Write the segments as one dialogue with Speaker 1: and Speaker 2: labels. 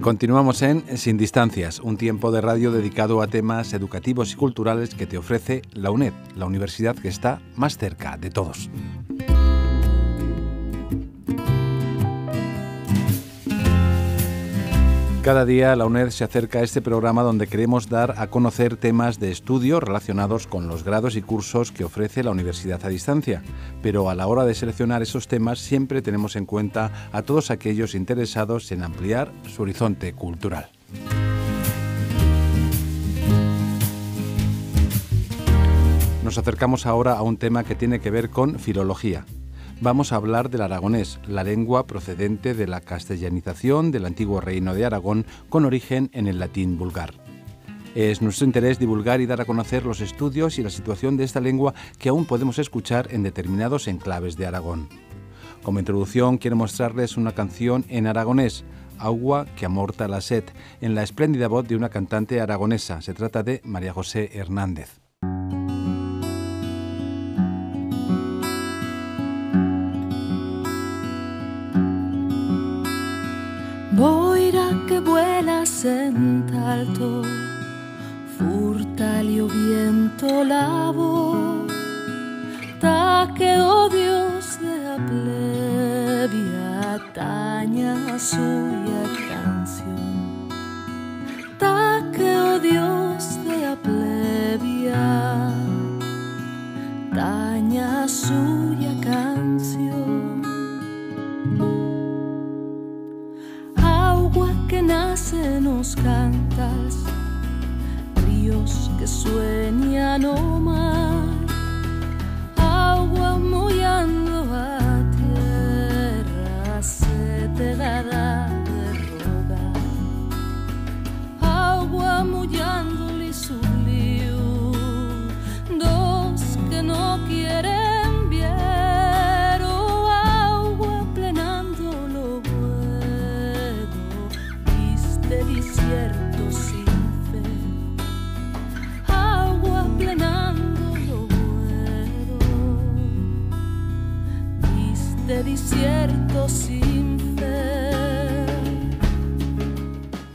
Speaker 1: Continuamos en Sin Distancias, un tiempo de radio dedicado a temas educativos y culturales que te ofrece la UNED, la universidad que está más cerca de todos. Cada día la UNED se acerca a este programa donde queremos dar a conocer temas de estudio relacionados con los grados y cursos que ofrece la universidad a distancia. Pero a la hora de seleccionar esos temas siempre tenemos en cuenta a todos aquellos interesados en ampliar su horizonte cultural. Nos acercamos ahora a un tema que tiene que ver con filología vamos a hablar del aragonés, la lengua procedente de la castellanización del antiguo reino de Aragón con origen en el latín vulgar. Es nuestro interés divulgar y dar a conocer los estudios y la situación de esta lengua que aún podemos escuchar en determinados enclaves de Aragón. Como introducción quiero mostrarles una canción en aragonés, Agua que amorta la sed, en la espléndida voz de una cantante aragonesa. Se trata de María José Hernández.
Speaker 2: vuelas en alto, furtalio viento lavo, voz, que oh dios de la taña suya canción. Sueña no más. cierto, sí.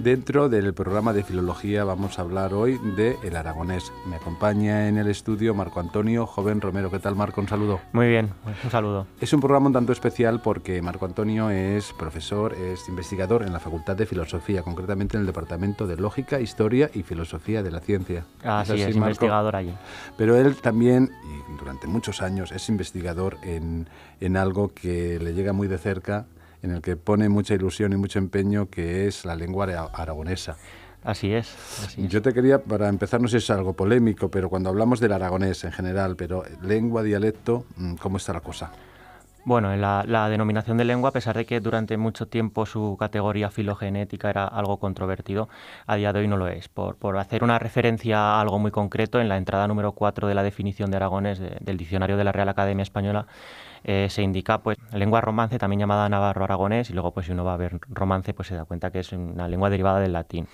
Speaker 1: Dentro del programa de filología vamos a hablar hoy de el aragonés. Me acompaña en el estudio Marco Antonio Joven Romero. ¿Qué tal, Marco? Un saludo.
Speaker 3: Muy bien, un saludo.
Speaker 1: Es un programa un tanto especial porque Marco Antonio es profesor, es investigador en la Facultad de Filosofía, concretamente en el Departamento de Lógica, Historia y Filosofía de la Ciencia.
Speaker 3: Ah, sí, es investigador allí.
Speaker 1: Pero él también, durante muchos años, es investigador en, en algo que le llega muy de cerca en el que pone mucha ilusión y mucho empeño, que es la lengua aragonesa. Así es, Yo te quería, para empezar, no sé si es algo polémico, pero cuando hablamos del aragonés en general, pero lengua, dialecto, mm, ¿cómo está la cosa?
Speaker 3: Bueno, la, la, denominación de lengua, a pesar de que durante mucho tiempo su categoría filogenética era algo controvertido, a día de hoy no lo es. Por, hacer una referencia a algo muy concreto, en la entrada número 4 de la definición de aragones del diccionario de la Real Academia Española eh, se indica pues lengua romance, también llamada navarro-aragonés, y luego pues si uno va a ver romance, pues se da cuenta que es una lengua derivada del latín.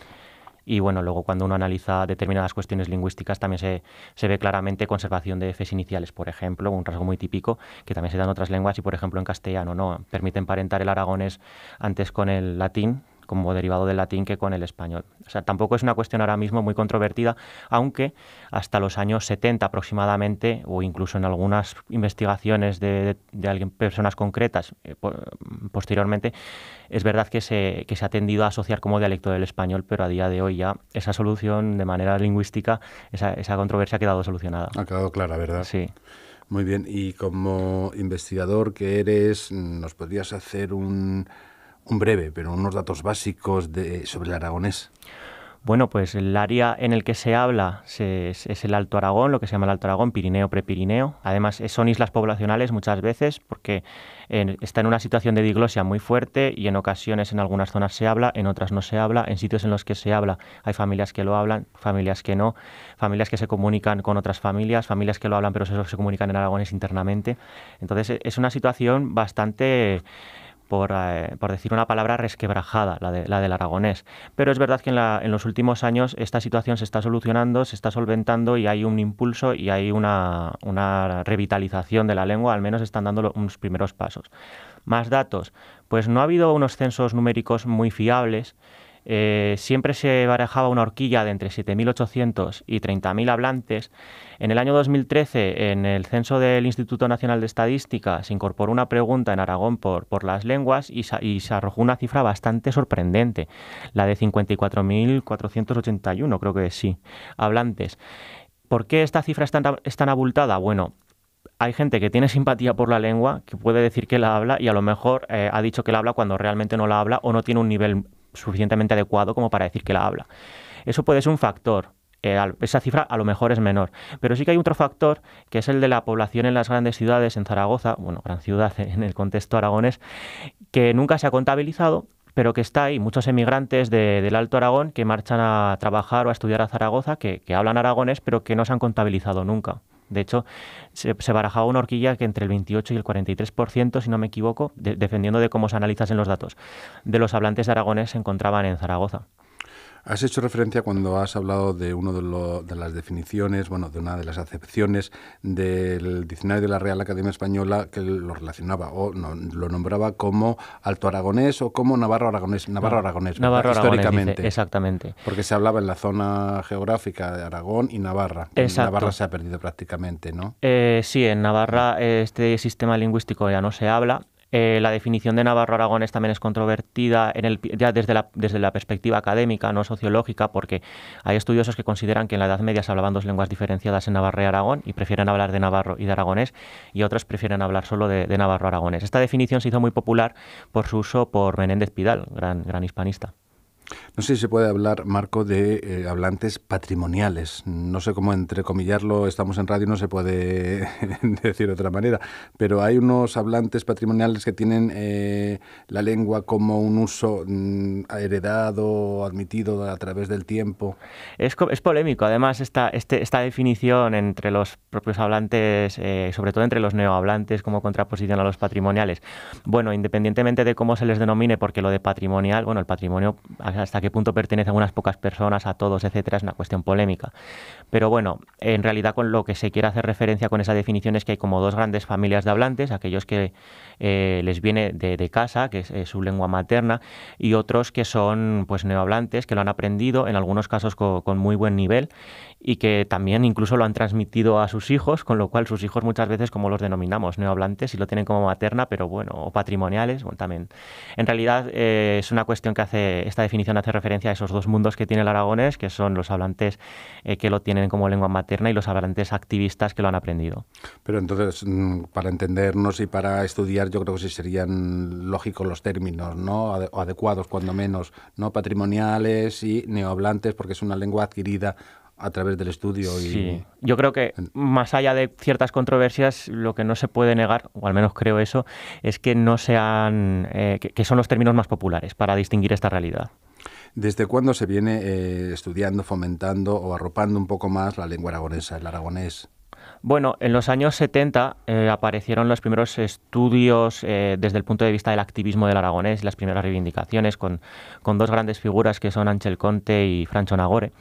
Speaker 3: Y bueno, luego cuando uno analiza determinadas cuestiones lingüísticas también se, se ve claramente conservación de Fs iniciales, por ejemplo, un rasgo muy típico que también se da en otras lenguas y por ejemplo en castellano, ¿no? permiten parentar el aragonés antes con el latín como derivado del latín que con el español. O sea, tampoco es una cuestión ahora mismo muy controvertida, aunque hasta los años 70 aproximadamente, o incluso en algunas investigaciones de, de, personas concretas eh, posteriormente, es verdad que se, se ha tendido a asociar como dialecto del español, pero a día de hoy ya esa solución de manera lingüística, esa, esa controversia ha quedado solucionada. Ha quedado clara, ¿verdad? Sí. Muy bien, y como
Speaker 1: investigador que eres, ¿nos podrías hacer un un breve, pero unos datos
Speaker 3: básicos sobre el aragonés. Bueno, pues el área en el que se habla es, el Alto Aragón, lo que se llama el Alto Aragón, Pirineo, Prepirineo. Además, eh, son islas poblacionales muchas veces porque eh, está en una situación de diglosia muy fuerte y en ocasiones en algunas zonas se habla, en otras no se habla. En sitios en los que se habla hay familias que lo hablan, familias que no, familias que se comunican con otras familias, familias que lo hablan pero se, se comunican en aragones internamente. Entonces, e, es una situación bastante... Eh, por, decir una palabra, resquebrajada, la, de, la del aragonés. Pero es verdad que en, en, los últimos años esta situación se está solucionando, se está solventando y hay un impulso y hay una, una revitalización de la lengua, al menos están dando unos primeros pasos. Más datos. Pues no ha habido unos censos numéricos muy fiables. Eh, siempre se barajaba una horquilla de entre 7.800 y 30.000 hablantes. En el año 2013, en el censo del Instituto Nacional de Estadística, se incorporó una pregunta en Aragón por, las lenguas y, se arrojó una cifra bastante sorprendente, la de 54.481, creo que sí, hablantes. ¿Por qué esta cifra es tan, abultada? Bueno, hay gente que tiene simpatía por la lengua, que puede decir que la habla y a lo mejor eh, ha dicho que la habla cuando realmente no la habla o no tiene un nivel suficientemente adecuado como para decir que la habla. Eso puede ser un factor. Eh, esa cifra a lo mejor es menor. Pero sí que hay otro factor, que es el de la población en las grandes ciudades, en Zaragoza, bueno, gran ciudad en el contexto aragonés, que nunca se ha contabilizado pero que está ahí. Muchos emigrantes del Alto Aragón que marchan a trabajar o a estudiar a Zaragoza, que, que hablan aragonés, pero que no se han contabilizado nunca. De hecho, se, barajaba una horquilla que entre el 28 y el 43%, si no me equivoco, defendiendo dependiendo de cómo se analizasen los datos, de los hablantes de Aragones se encontraban en Zaragoza.
Speaker 1: Has hecho referencia cuando has hablado de una de, las definiciones, bueno, de una de las acepciones del diccionario de la Real Academia Española que lo relacionaba o lo nombraba como alto aragonés o como navarro aragonés. Navarro aragonés, históricamente.
Speaker 3: exactamente.
Speaker 1: Porque se hablaba en la zona geográfica de Aragón y Navarra. Exacto. Navarra se ha perdido prácticamente, ¿no?
Speaker 3: Eh, sí, en Navarra este sistema lingüístico ya no se habla eh, la definición de navarro aragones también es controvertida en el, desde la, perspectiva académica, no sociológica, porque hay estudiosos que consideran que en la Edad Media se hablaban dos lenguas diferenciadas en navarre y Aragón y prefieren hablar de Navarro y de Aragonés y otros prefieren hablar solo de, Navarro-Aragonés. Esta definición se hizo muy popular por su uso por Menéndez Pidal, gran, gran hispanista.
Speaker 1: No sé si se puede hablar, Marco, de eh, hablantes patrimoniales. No sé cómo entrecomillarlo, estamos en radio, y no se puede decir de otra manera, pero hay unos hablantes patrimoniales que tienen eh, la lengua como un uso mm, heredado, admitido a través del tiempo.
Speaker 3: Es, polémico, además, esta, este, esta definición entre los propios hablantes, eh, sobre todo entre los neohablantes, como contraposición a los patrimoniales. Bueno, independientemente de cómo se les denomine, porque lo de patrimonial, bueno, el patrimonio hasta qué punto pertenecen a unas pocas personas, a todos, etcétera, es una cuestión polémica. Pero bueno, en realidad con lo que se quiere hacer referencia con esa definición es que hay como dos grandes familias de hablantes, aquellos que eh, les viene de, casa, que es su lengua materna, y otros que son pues neohablantes, que lo han aprendido, en algunos casos con muy buen nivel, y que también incluso lo han transmitido a sus hijos, con lo cual sus hijos muchas veces, como los denominamos, neohablantes, y lo tienen como materna, pero bueno, o patrimoniales, bueno, también. En realidad eh, es una cuestión que hace, esta definición hace referencia a esos dos mundos que tiene el aragonés, que son los hablantes eh, que lo tienen como lengua materna y los hablantes activistas que lo han aprendido.
Speaker 1: Pero entonces, mm, para entendernos y para estudiar, yo creo que sí serían lógicos los términos, ¿no? Adecuados, cuando menos, ¿no? Patrimoniales y neohablantes, porque es una lengua adquirida a través del estudio.
Speaker 3: Y... Sí, yo creo que más allá de ciertas controversias, lo que no se puede negar, o al menos creo eso, es que no sean, eh, que, son los términos más populares para distinguir esta realidad.
Speaker 1: ¿Desde cuándo se viene eh, estudiando, fomentando o arropando un poco más la lengua aragonesa, el aragonés?
Speaker 3: Bueno, en los años 70 eh, aparecieron los primeros estudios desde el punto de vista del activismo del aragonés, las primeras reivindicaciones con, con dos grandes figuras que son Ángel Conte y Francho Nagore.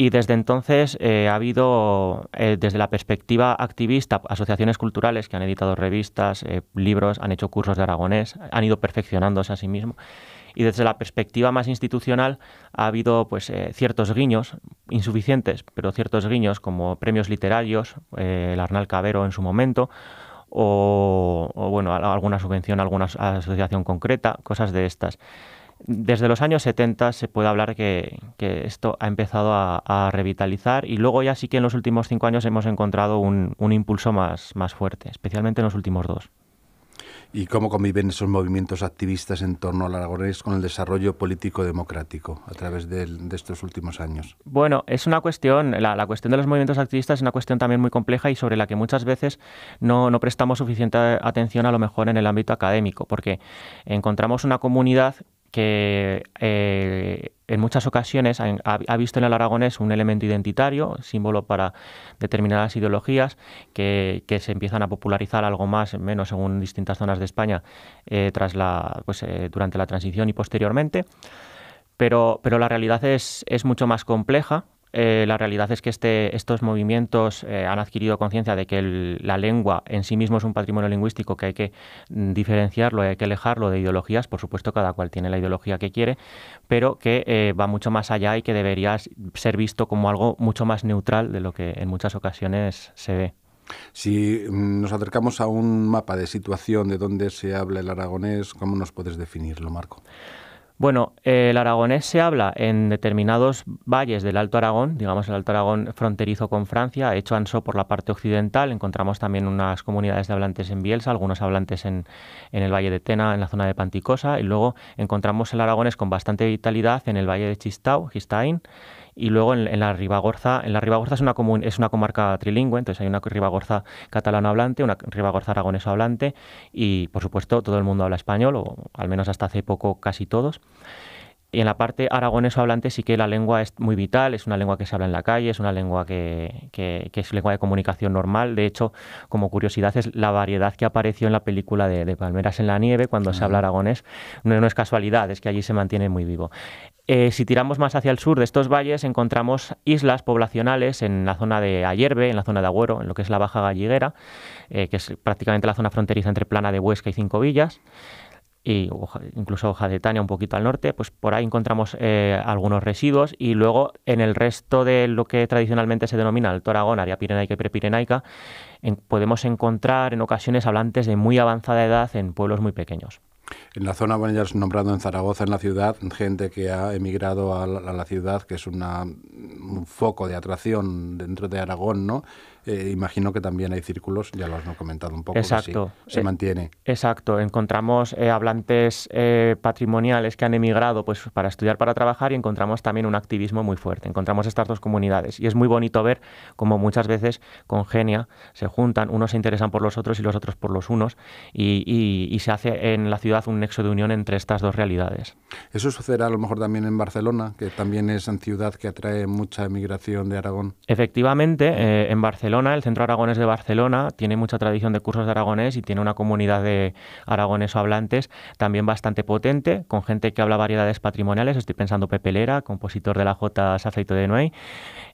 Speaker 3: Y desde entonces eh, ha habido, eh, desde la perspectiva activista, asociaciones culturales que han editado revistas, eh, libros, han hecho cursos de aragonés, han ido perfeccionándose a sí mismos. Y desde la perspectiva más institucional ha habido pues, ciertos guiños, insuficientes, pero ciertos guiños como premios literarios, el Arnal Cabero en su momento, o, bueno, alguna subvención a alguna asociación concreta, cosas de estas desde los años 70 se puede hablar que, esto ha empezado a, revitalizar y luego ya sí que en los últimos cinco años hemos encontrado un, impulso más, fuerte, especialmente en los últimos dos.
Speaker 1: ¿Y cómo conviven esos movimientos activistas en torno a la aragonés con el desarrollo político democrático a través de, estos últimos años?
Speaker 3: Bueno, es una cuestión, la, cuestión de los movimientos activistas es una cuestión también muy compleja y sobre la que muchas veces no prestamos suficiente atención a lo mejor en el ámbito académico, porque encontramos una comunidad que eh, en muchas ocasiones ha, visto en el aragonés un elemento identitario, símbolo para determinadas ideologías que, se empiezan a popularizar algo más, menos según distintas zonas de España eh, tras la, pues, eh, durante la transición y posteriormente. Pero, pero la realidad es, es mucho más compleja eh, la realidad es que este, estos movimientos eh, han adquirido conciencia de que la lengua en sí mismo es un patrimonio lingüístico que hay que mm, diferenciarlo, hay que alejarlo de ideologías, por supuesto cada cual tiene la ideología que quiere, pero que eh, va mucho más allá y que debería ser visto como algo mucho más neutral de lo que en muchas ocasiones se ve.
Speaker 1: Si mm, nos acercamos a un mapa de situación de dónde se habla el aragonés, ¿cómo nos puedes definirlo, Marco?
Speaker 3: Bueno, el aragonés se habla en determinados valles del Alto Aragón, digamos el Alto Aragón fronterizo con Francia, hecho anso por la parte occidental, encontramos también unas comunidades de hablantes en Bielsa, algunos hablantes en, el Valle de Tena, en la zona de Panticosa, y luego encontramos el aragonés con bastante vitalidad en el Valle de Chistau, Gistain, y luego en, la Ribagorza, en la Ribagorza es una, es una comarca trilingüe, entonces hay una Ribagorza catalana hablante, una Ribagorza aragonesa hablante y por supuesto todo el mundo habla español, o al menos hasta hace poco casi todos. Y en la parte o hablante sí que la lengua es muy vital, es una lengua que se habla en la calle, es una lengua que, es lengua de comunicación normal. De hecho, como curiosidad, es la variedad que apareció en la película de, Palmeras en la Nieve cuando se habla aragonés. No, es casualidad, es que allí se mantiene muy vivo. Eh, si tiramos más hacia el sur de estos valles, encontramos islas poblacionales en la zona de Ayerbe, en la zona de Agüero, en lo que es la Baja Galliguera, eh, que es prácticamente la zona fronteriza entre Plana de Huesca y Cinco Villas y incluso hoja de tania un poquito al norte, pues por ahí encontramos eh, algunos residuos y luego en el resto de lo que tradicionalmente se denomina el Toragón, área pirenaica y prepirenaica, podemos encontrar en ocasiones hablantes de muy avanzada edad en pueblos muy pequeños.
Speaker 1: En la zona, bueno, ya has nombrado en Zaragoza, en la ciudad, gente que ha emigrado a la, ciudad, que es un foco de atracción dentro de Aragón, ¿no? Eh, imagino que también hay círculos, ya los has comentado un poco, se eh, mantiene.
Speaker 3: Exacto, encontramos eh, hablantes patrimoniales que han emigrado pues, para estudiar, para trabajar y encontramos también un activismo muy fuerte. Encontramos estas dos comunidades y es muy bonito ver cómo muchas veces congenia, se juntan, unos se interesan por los otros y los otros por los unos y, se hace en la ciudad un nexo de unión entre estas dos realidades. Eso sucederá
Speaker 1: a lo mejor también en Barcelona, que también es una ciudad que atrae mucha emigración de Aragón.
Speaker 3: Efectivamente, en Barcelona el Centro Aragonés de Barcelona, tiene mucha tradición de cursos de aragonés y tiene una comunidad de aragonés hablantes también bastante potente, con gente que habla variedades patrimoniales. Estoy pensando Pepelera, compositor de la J. Safeito de Nuey.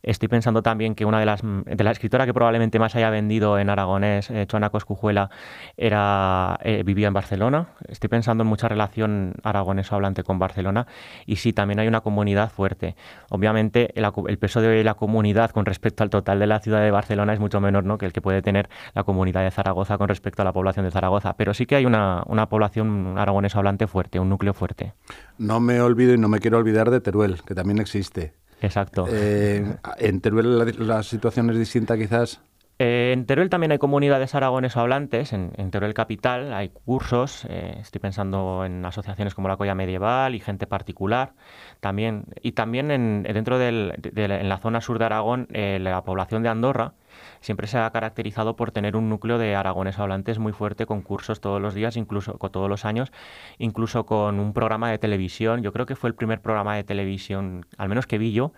Speaker 3: Estoy pensando también que una de las de la escritora que probablemente más haya vendido en aragonés, eh, Coscujuela, era, eh, vivía en Barcelona. Estoy pensando en mucha relación aragonés hablante con Barcelona. Y sí, también hay una comunidad fuerte. Obviamente, el peso de la comunidad con respecto al total de la ciudad de Barcelona es mucho menor que el que puede tener la comunidad de Zaragoza con respecto a la población de Zaragoza. Pero sí que hay una, población aragonesa hablante fuerte, un núcleo fuerte.
Speaker 1: No me olvido y no me quiero olvidar de Teruel, que también existe. Exacto. Eh, ¿En Teruel la,
Speaker 3: situación es distinta quizás? Eh, en Teruel también hay comunidades aragones hablantes, en, Teruel Capital hay cursos, eh, estoy pensando en asociaciones como la Colla Medieval y gente particular. También, y también en, dentro de, en la zona sur de Aragón, la población de Andorra, siempre se ha caracterizado por tener un núcleo de aragones hablantes muy fuerte, con cursos todos los días, incluso con todos los años, incluso con un programa de televisión. Yo creo que fue el primer programa de televisión, al menos que vi yo,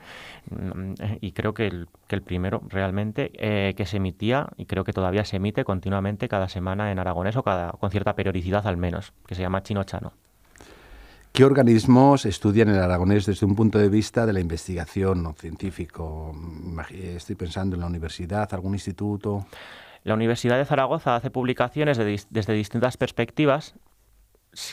Speaker 3: mm, y creo que el, primero realmente, eh, que se emitía, y creo que todavía se emite continuamente cada semana en aragonés o cada, con cierta periodicidad al menos, que se llama Chino Chano.
Speaker 1: ¿Qué organismos estudian el aragonés desde un punto de vista de la investigación científico? Estoy
Speaker 3: pensando en la universidad, algún instituto. La Universidad de Zaragoza hace publicaciones desde distintas perspectivas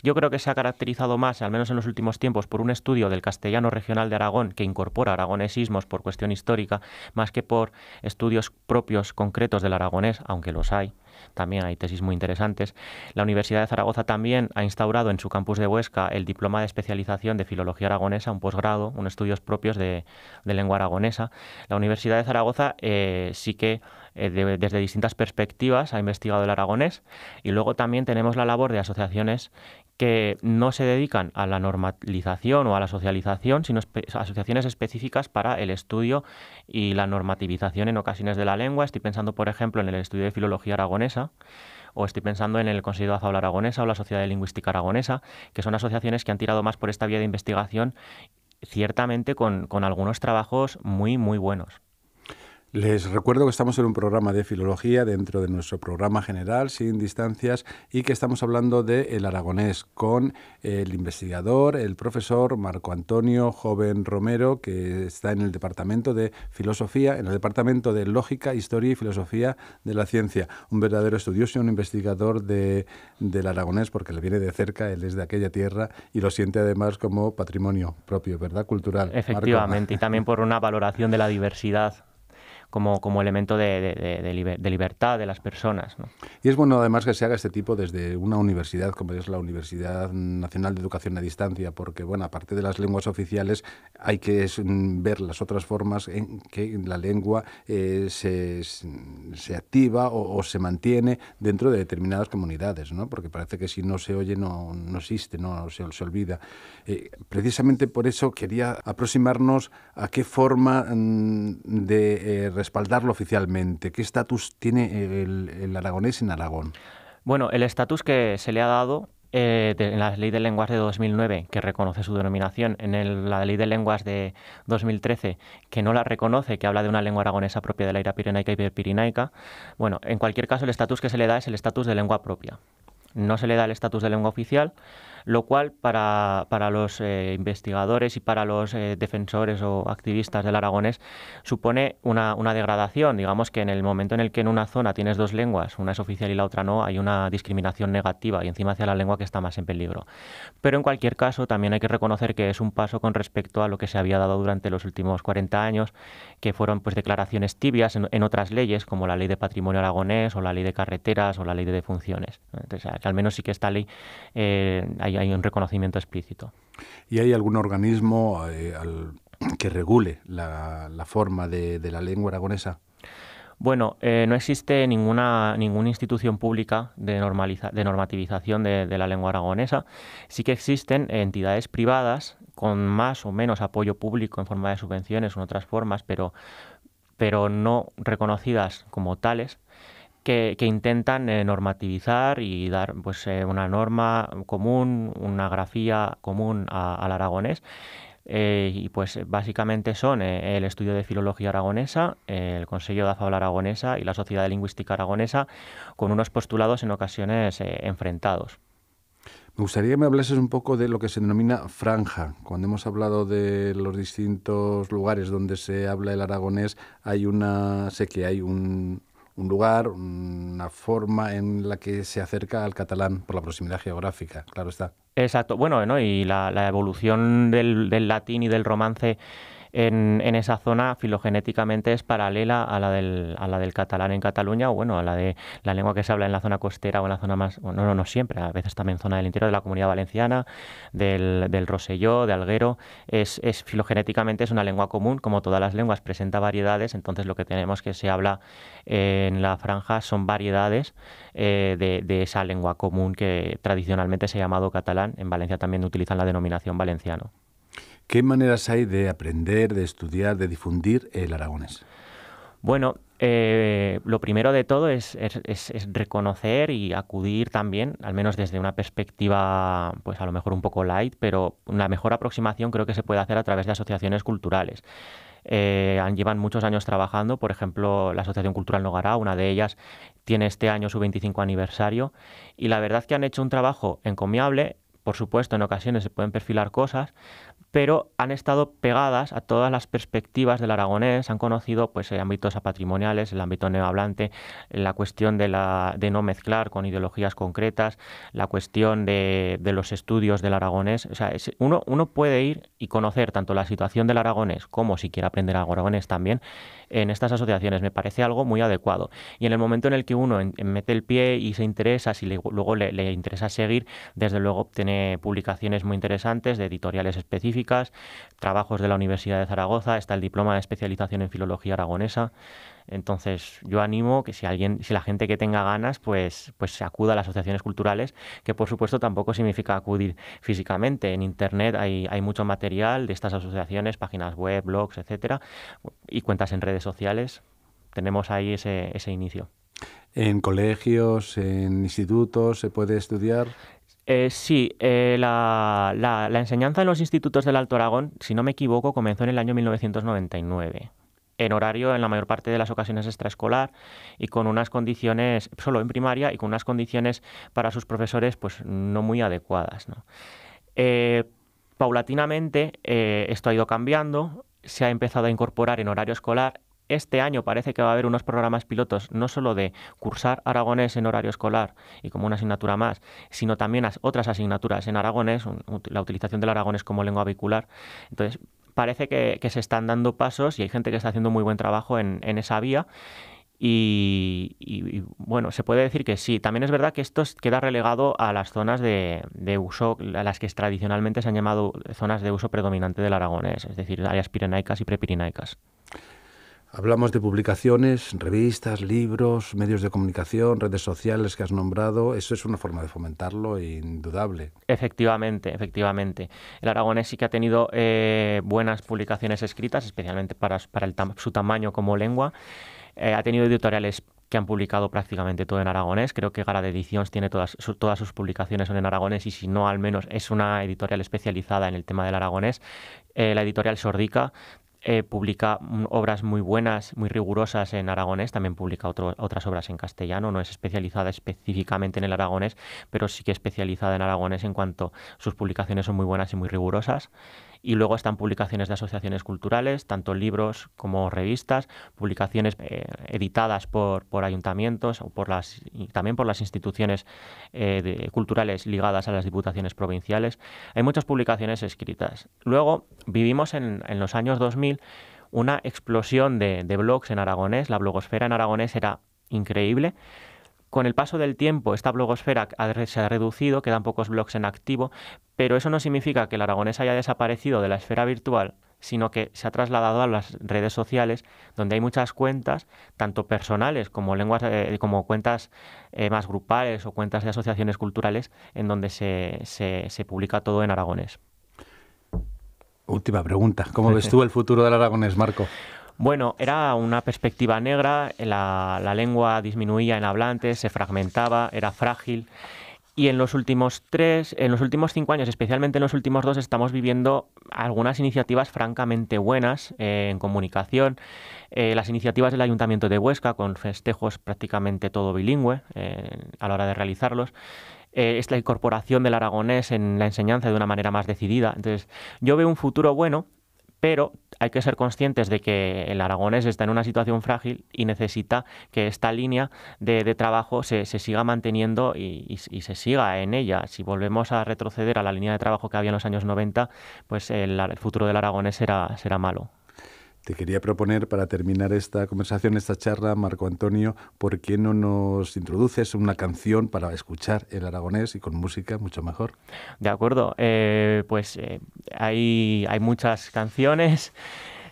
Speaker 3: yo creo que se ha caracterizado más, al menos en los últimos tiempos, por un estudio del castellano regional de Aragón que incorpora aragonesismos por cuestión histórica, más que por estudios propios concretos del aragonés, aunque los hay. También hay tesis muy interesantes. La Universidad de Zaragoza también ha instaurado en su campus de Huesca el diploma de especialización de filología aragonesa, un posgrado, unos estudios propios de, de lengua aragonesa. La Universidad de Zaragoza eh, sí que eh, desde distintas perspectivas, ha investigado el aragonés, y luego también tenemos la labor de asociaciones que no se dedican a la normalización o a la socialización, sino asociaciones específicas para el estudio y la normativización en ocasiones de la lengua. Estoy pensando, por ejemplo, en el estudio de filología aragonesa, o estoy pensando en el Consejo de Aragonesa o la Sociedad de Lingüística Aragonesa, que son asociaciones que han tirado más por esta vía de investigación, ciertamente con algunos trabajos muy, muy buenos.
Speaker 1: Les recuerdo que estamos en un programa de filología dentro de nuestro programa general, sin distancias, y que estamos hablando de el aragonés con el investigador, el profesor Marco Antonio Joven Romero, que está en el departamento de filosofía, en el departamento de lógica, historia y filosofía de la ciencia. Un verdadero estudioso y un investigador de, del aragonés, porque le viene de cerca, él es de aquella tierra y lo siente además como patrimonio propio, ¿verdad? Cultural. Efectivamente, y también
Speaker 3: por una valoración de la diversidad como, elemento de, libertad de las personas.
Speaker 1: Y es bueno además que se haga este tipo desde una universidad como es la Universidad Nacional de Educación a Distancia, porque bueno, aparte de las lenguas oficiales, hay que mm, ver las otras formas en que la lengua eh, se, activa o, se mantiene dentro de determinadas comunidades, ¿no? porque parece que si no se oye no, existe, no se, se olvida. Eh, precisamente por eso quería aproximarnos a qué forma mm, de eh, respaldarlo oficialmente? ¿Qué estatus tiene eh, el, aragonés en Aragón?
Speaker 3: Bueno, el estatus que se le ha dado eh, en la Ley de Lenguas de 2009, que reconoce su denominación, en la Ley de Lenguas de 2013, que no la reconoce, que habla de una lengua aragonesa propia de la ira pirenaica y pirinaica, Bueno, en cualquier caso, el estatus que se le da es el estatus de lengua propia. No se le da el estatus de lengua oficial, lo cual para, los eh, investigadores y para los eh, defensores o activistas del aragonés supone una, degradación. Digamos que en el momento en el que en una zona tienes dos lenguas, una es oficial y la otra no, hay una discriminación negativa y encima hacia la lengua que está más en peligro. Pero en cualquier caso, también hay que reconocer que es un paso con respecto a lo que se había dado durante los últimos 40 años, que fueron pues declaraciones tibias en, otras leyes, como la ley de patrimonio aragonés o la ley de carreteras o la ley de defunciones. al menos sí que esta ley eh, hay hay, hay un reconocimiento explícito.
Speaker 1: ¿Y hay algún organismo eh, que regule la, forma de, la lengua aragonesa?
Speaker 3: Bueno, eh, no existe ninguna, ninguna institución pública de, de normativización de, de la lengua aragonesa. Sí que existen entidades privadas con más o menos apoyo público en forma de subvenciones u otras formas, pero, pero no reconocidas como tales que, intentan eh, normativizar y dar pues, eh, una norma común, una grafía común al aragonés. Eh, y pues básicamente son el Estudio de Filología Aragonesa, el Consejo de Fabla Aragonesa y la Sociedad Lingüística Aragonesa, con unos postulados en ocasiones enfrentados.
Speaker 1: Me gustaría que me hablases un poco de lo que se denomina franja. Cuando hemos hablado de los distintos lugares donde se habla el aragonés, hay una, sé que hay un, un lugar, una forma en la que se acerca al catalán por la proximidad geográfica, claro está.
Speaker 3: Exacto, bueno, y la, evolución del latín y del romance en, esa zona filogenéticamente es paralela a la, del, catalán en Cataluña o bueno, a la de la lengua que se habla en la zona costera o en la zona más, no, no, no siempre, a veces también zona del interior de la comunidad valenciana, del, Roselló, de Alguero, es, filogenéticamente es una lengua común, como todas las lenguas, presenta variedades, entonces lo que tenemos que se habla en la franja son variedades eh, de, esa lengua común que tradicionalmente se ha llamado catalán, en Valencia también utilizan la denominación valenciano. ¿Qué maneras hay de aprender, de estudiar, de difundir el aragonés? Bueno, eh, lo primero de todo es, reconocer y acudir también, al menos desde una perspectiva, pues a lo mejor un poco light, pero la mejor aproximación creo que se puede hacer a través de asociaciones culturales. Eh, han, llevan muchos años trabajando, por ejemplo, la Asociación Cultural Nogará, una de ellas, tiene este año su 25 aniversario y la verdad que han hecho un trabajo encomiable, por supuesto, en ocasiones se pueden perfilar cosas, pero han estado pegadas a todas las perspectivas del aragonés, han conocido pues eh, ámbitos apatrimoniales, el ámbito neohablante, la cuestión de, la, no mezclar con ideologías concretas, la cuestión de, los estudios del aragonés. O sea, uno, puede ir y conocer tanto la situación del aragonés como si quiere aprender aragonés también en estas asociaciones. Me parece algo muy adecuado. Y en el momento en el que uno mete el pie y se interesa, si luego le, interesa seguir, desde luego obtiene publicaciones muy interesantes de editoriales específicas trabajos de la Universidad de Zaragoza, está el diploma de especialización en filología aragonesa. Entonces, yo animo que si alguien, si la gente que tenga ganas, pues, pues se acuda a las asociaciones culturales, que por supuesto tampoco significa acudir físicamente. En internet hay, hay mucho material de estas asociaciones, páginas web, blogs, etcétera, y cuentas en redes sociales. Tenemos ahí ese, ese inicio. ¿En colegios, en institutos se puede estudiar? Eh, sí, eh, la, enseñanza en los institutos del Alto Aragón, si no me equivoco, comenzó en el año 1999, en horario en la mayor parte de las ocasiones extraescolar y con unas condiciones, solo en primaria, y con unas condiciones para sus profesores pues no muy adecuadas. Eh, paulatinamente esto ha ido cambiando, se ha empezado a incorporar en horario escolar este año parece que va a haber unos programas pilotos no solo de cursar aragonés en horario escolar y como una asignatura más, sino también otras asignaturas en aragonés, la utilización del aragonés como lengua vehicular. Entonces, parece que, se están dando pasos y hay gente que está haciendo muy buen trabajo en, esa vía. Y, bueno, se puede decir que sí. También es verdad que esto queda relegado a las zonas de, uso, a las que tradicionalmente se han llamado zonas de uso predominante del aragonés, es decir, áreas pirenaicas y prepirinaicas.
Speaker 1: Hablamos de publicaciones, revistas, libros, medios de comunicación, redes sociales que has nombrado. Eso es una forma
Speaker 3: de fomentarlo indudable. Efectivamente, efectivamente. El aragonés sí que ha tenido eh, buenas publicaciones escritas, especialmente para, su tamaño como lengua. Eh, ha tenido editoriales que han publicado prácticamente todo en aragonés. Creo que Gara de Ediciones tiene todas, todas sus publicaciones en aragonés y si no, al menos es una editorial especializada en el tema del aragonés. Eh, la editorial Sordica eh, publica obras muy buenas, muy rigurosas en aragonés, también publica otras obras en castellano, no es especializada específicamente en el aragonés, pero sí que especializada en aragonés en cuanto sus publicaciones son muy buenas y muy rigurosas y luego están publicaciones de asociaciones culturales, tanto libros como revistas, publicaciones eh, editadas por, ayuntamientos o por las, y también por las instituciones eh, culturales ligadas a las diputaciones provinciales. Hay muchas publicaciones escritas. Luego vivimos en, los años 2000 una explosión de, de blogs en aragonés, la blogosfera en aragonés era increíble con el paso del tiempo, esta blogosfera se ha reducido, quedan pocos blogs en activo, pero eso no significa que el aragonés haya desaparecido de la esfera virtual, sino que se ha trasladado a las redes sociales, donde hay muchas cuentas, tanto personales como lenguas, eh, como cuentas eh, más grupales o cuentas de asociaciones culturales, en donde se, se, se publica todo en aragonés.
Speaker 1: Última pregunta. ¿Cómo ves tú el
Speaker 3: futuro del aragonés, Marco? Bueno, era una perspectiva negra, la, lengua disminuía en hablantes, se fragmentaba, era frágil. Y en los últimos tres, en los últimos cinco años, especialmente en los últimos dos, estamos viviendo algunas iniciativas francamente buenas eh, en comunicación. Eh, las iniciativas del Ayuntamiento de Huesca, con festejos prácticamente todo bilingüe eh, a la hora de realizarlos. es la incorporación del aragonés en la enseñanza de una manera más decidida. Entonces, yo veo un futuro bueno, pero hay que ser conscientes de que el aragonés está en una situación frágil y necesita que esta línea de, trabajo se, siga manteniendo y, se siga en ella. Si volvemos a retroceder a la línea de trabajo que había en los años 90, pues el, futuro del aragonés será malo.
Speaker 1: Te quería proponer para terminar esta conversación, esta charla, Marco Antonio, ¿por qué no nos introduces una canción para escuchar el
Speaker 3: aragonés y con música mucho mejor? De acuerdo, eh, pues eh, hay, hay muchas canciones.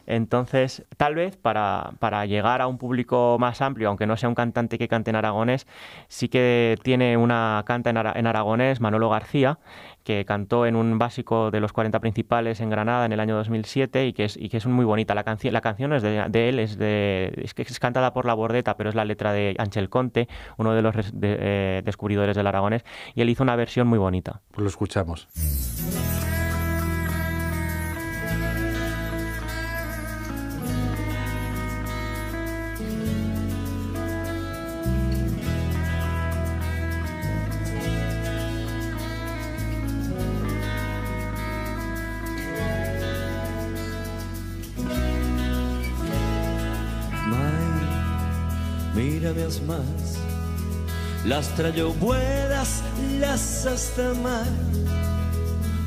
Speaker 3: Entonces, tal vez para, llegar a un público más amplio, aunque no sea un cantante que cante en aragonés, sí que tiene una canta en, aragonés, Manolo García, que cantó en un básico de los 40 principales en Granada en el año 2007 y que es, muy bonita. La, canción es de, él, es, de, es, cantada por La Bordeta, pero es la letra de Ángel Conte, uno de los eh, descubridores del aragonés, y él hizo una versión muy bonita. Pues lo escuchamos.
Speaker 4: más. Las las hasta mar,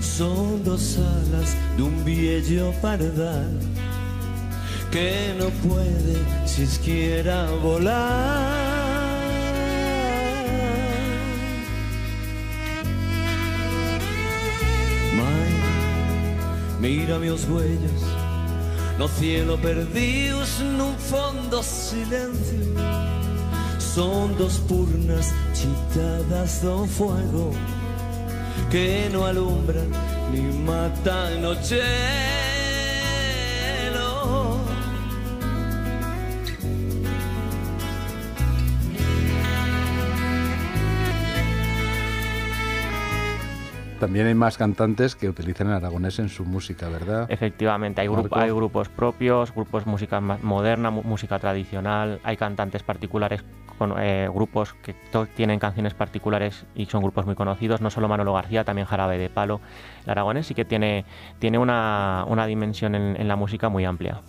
Speaker 4: son dos alas de un viejo pardal que no puede siquiera volar. Mira mis huellas no cielo perdidos un fondo silencio son dos purnas chitadas son fuego que no alumbran ni matan noche.
Speaker 1: También hay más cantantes que utilizan el aragonés en su música, ¿verdad?
Speaker 3: Efectivamente, hay, hay grupos propios, grupos de música moderna, música tradicional, hay cantantes particulares, con, eh, grupos que tienen canciones particulares y son grupos muy conocidos, no solo Manolo García, también Jarabe de Palo. El aragonés sí que tiene, tiene una, dimensión en la música muy amplia.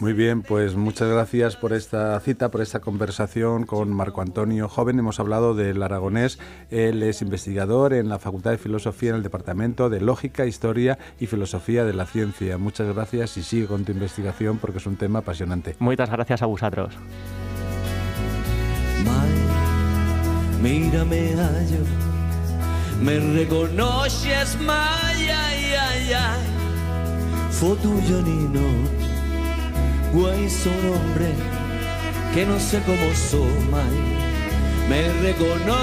Speaker 1: Muy bien, pues muchas gracias por esta cita, por esta conversación con Marco Antonio Joven. Hemos hablado del aragonés. Él es investigador en la Facultad de Filosofía en el Departamento de Lógica, Historia y Filosofía de la Ciencia. Muchas gracias y sigue con tu investigación porque es un tema apasionante.
Speaker 3: Muchas gracias a vosotros.
Speaker 4: mírame Me reconoces, Guay un hombre que no sé cómo soy me reconoce.